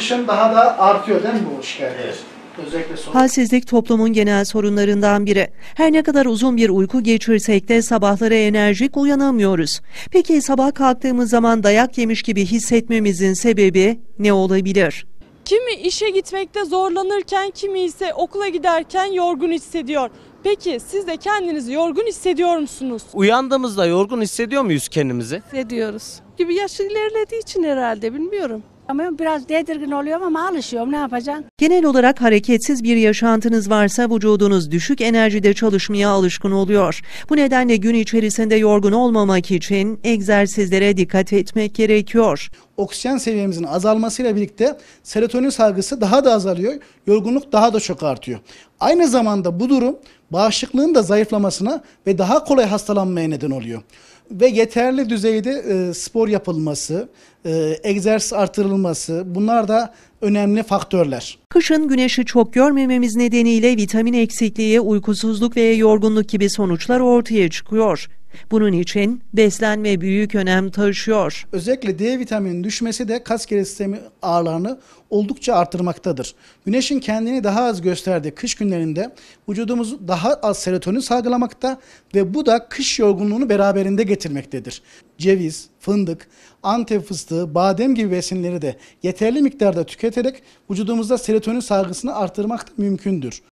kışın daha da artıyor değil mi bu şikayetler? Evet. Halsizlik toplumun genel sorunlarından biri. Her ne kadar uzun bir uyku geçirsek de sabahları enerjik uyanamıyoruz. Peki sabah kalktığımız zaman dayak yemiş gibi hissetmemizin sebebi ne olabilir? Kimi işe gitmekte zorlanırken, kimi ise okula giderken yorgun hissediyor. Peki siz de kendinizi yorgun hissediyor musunuz? Uyandığımızda yorgun hissediyor muyuz kendimizi? Hissediyoruz. Gibi yaş ilerlediği için herhalde bilmiyorum. Ama biraz tedirgin oluyorum ama alışıyorum ne yapacağım. Genel olarak hareketsiz bir yaşantınız varsa vücudunuz düşük enerjide çalışmaya alışkın oluyor. Bu nedenle gün içerisinde yorgun olmamak için egzersizlere dikkat etmek gerekiyor. Oksijen seviyemizin azalmasıyla birlikte serotonin salgısı daha da azalıyor. Yorgunluk daha da çok artıyor. Aynı zamanda bu durum bağışıklığın da zayıflamasına ve daha kolay hastalanmaya neden oluyor. Ve yeterli düzeyde e, spor yapılması, e, egzersiz artırılması bunlar da önemli faktörler. Kışın güneşi çok görmememiz nedeniyle vitamin eksikliği, uykusuzluk ve yorgunluk gibi sonuçlar ortaya çıkıyor. Bunun için beslenme büyük önem taşıyor. Özellikle D vitaminin düşmesi de kas geri sistemi ağırlarını oldukça artırmaktadır. Güneşin kendini daha az gösterdiği kış günlerinde vücudumuz daha az serotonin salgılamakta ve bu da kış yorgunluğunu beraberinde getirmektedir ceviz, fındık, antep fıstığı, badem gibi besinleri de yeterli miktarda tüketerek vücudumuzda serotonin salgısını arttırmak da mümkündür.